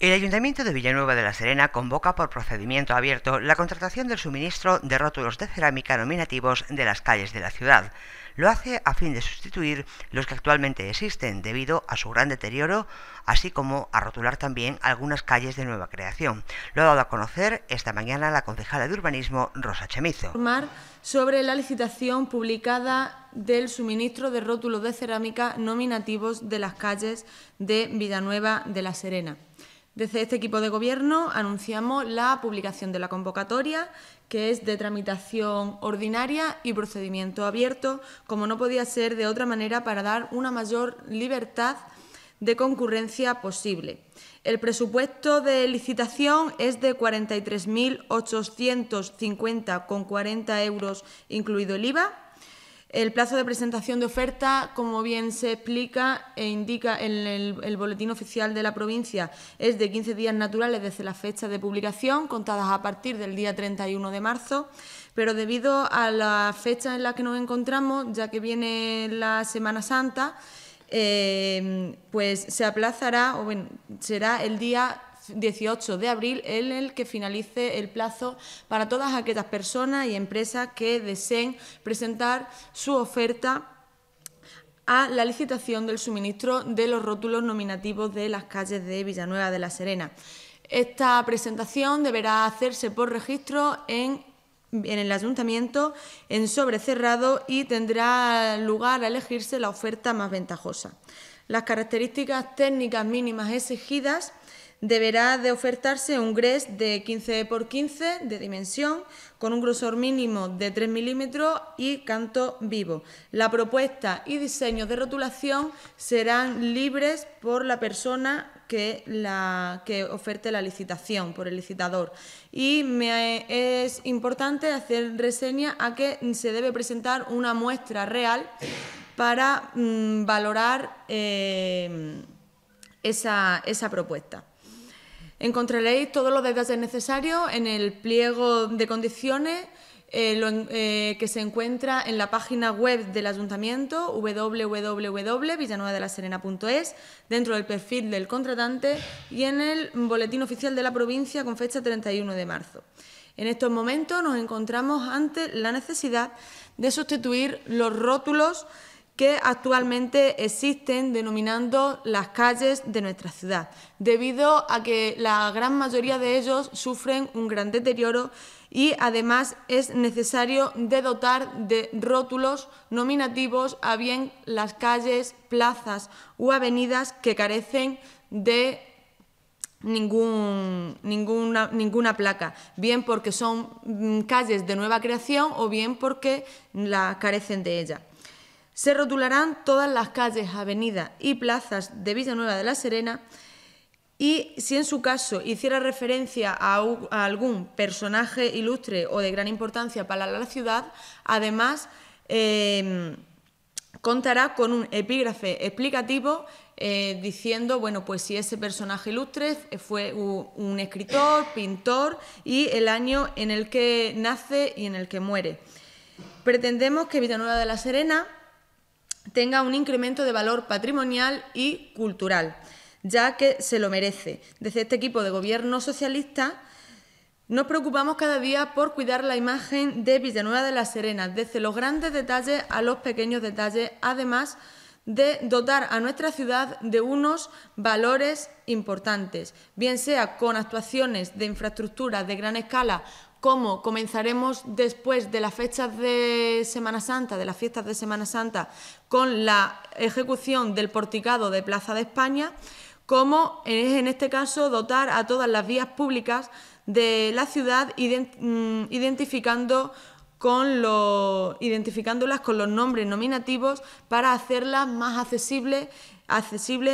El Ayuntamiento de Villanueva de la Serena convoca por procedimiento abierto la contratación del suministro de rótulos de cerámica nominativos de las calles de la ciudad. Lo hace a fin de sustituir los que actualmente existen debido a su gran deterioro, así como a rotular también algunas calles de nueva creación. Lo ha dado a conocer esta mañana la concejala de urbanismo Rosa Chemizo. Sobre la licitación publicada del suministro de rótulos de cerámica nominativos de las calles de Villanueva de la Serena. Desde este equipo de gobierno anunciamos la publicación de la convocatoria, que es de tramitación ordinaria y procedimiento abierto, como no podía ser de otra manera para dar una mayor libertad de concurrencia posible. El presupuesto de licitación es de 43.850,40 euros, incluido el IVA el plazo de presentación de oferta, como bien se explica e indica en el, boletín oficial de la provincia, es de 15 días naturales desde la fecha de publicación, contadas a partir del día 31 de marzo, pero debido a la fecha en la que nos encontramos, ya que viene la Semana Santa, eh, pues se aplazará, o bueno, será el día 18 de abril en el que finalice el plazo para todas aquellas personas y empresas que deseen presentar su oferta a la licitación del suministro de los rótulos nominativos de las calles de Villanueva de la Serena. Esta presentación deberá hacerse por registro en en el ayuntamiento en sobre cerrado y tendrá lugar a elegirse la oferta más ventajosa. Las características técnicas mínimas exigidas deberá de ofertarse un gres de 15 por 15 de dimensión con un grosor mínimo de 3 milímetros y canto vivo. La propuesta y diseño de rotulación serán libres por la persona que, oferte la licitación, por el licitador. Y es importante hacer reseña a que se debe presentar una muestra real para mm, valorar eh, esa propuesta. Encontraréis todos los detalles necesarios en el pliego de condiciones eh, eh, que se encuentra en la página web del ayuntamiento www.villanuevadelaserena.es dentro del perfil del contratante y en el boletín oficial de la provincia con fecha 31 de marzo. En estos momentos nos encontramos ante la necesidad de sustituir los rótulos que actualmente existen denominando las calles de nuestra ciudad, debido a que la gran mayoría de ellos sufren un gran deterioro y además es necesario dotar de rótulos nominativos a bien las calles, plazas u avenidas que carecen de ninguna, ninguna placa, bien porque son mm, calles de nueva creación o bien porque la carecen de ella. Se rotularán todas las calles, avenidas y plazas de Villanueva de la Serena y si en su caso hiciera referencia a, algún personaje ilustre o de gran importancia para la ciudad, además em, contará con un epígrafe explicativo eh, diciendo, bueno, pues si ese personaje ilustre fue un escritor, pintor y el año en el que nace y en el que muere. Pretendemos que Villanueva de la Serena tenga un incremento de valor patrimonial y cultural, ya que se lo merece. Desde este equipo de gobierno socialista nos preocupamos cada día por cuidar la imagen de Villanueva de la Serena, desde los grandes detalles a los pequeños detalles, además de dotar a nuestra ciudad de unos valores importantes, bien sea con actuaciones de infraestructuras de gran escala cómo comenzaremos después de las fechas de Semana Santa, de las fiestas de Semana Santa, con la ejecución del porticado de Plaza de España, cómo en este caso dotar a todas las vías públicas de la ciudad mm, identificando con identificándolas con los nombres nominativos para hacerlas más accesibles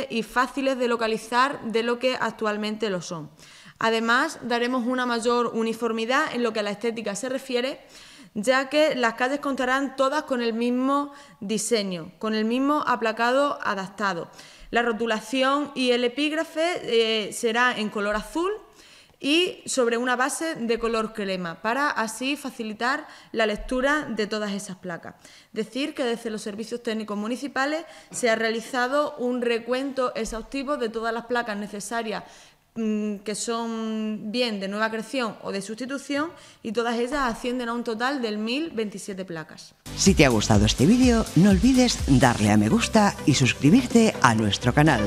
y fáciles de localizar de lo que actualmente lo son. Además, daremos una mayor uniformidad en lo que a la estética se refiere, ya que las calles contarán todas con el mismo diseño, con el mismo aplacado adaptado. La rotulación y el epígrafe eh, será en color azul y sobre una base de color crema para así facilitar la lectura de todas esas placas. Decir que desde los servicios técnicos municipales se ha realizado un recuento exhaustivo de todas las placas necesarias Mm, que son bien de nueva creación o de sustitución y todas ellas ascienden a un total del 1027 placas. Si te ha gustado este vídeo, no olvides darle a me gusta y suscribirte a nuestro canal.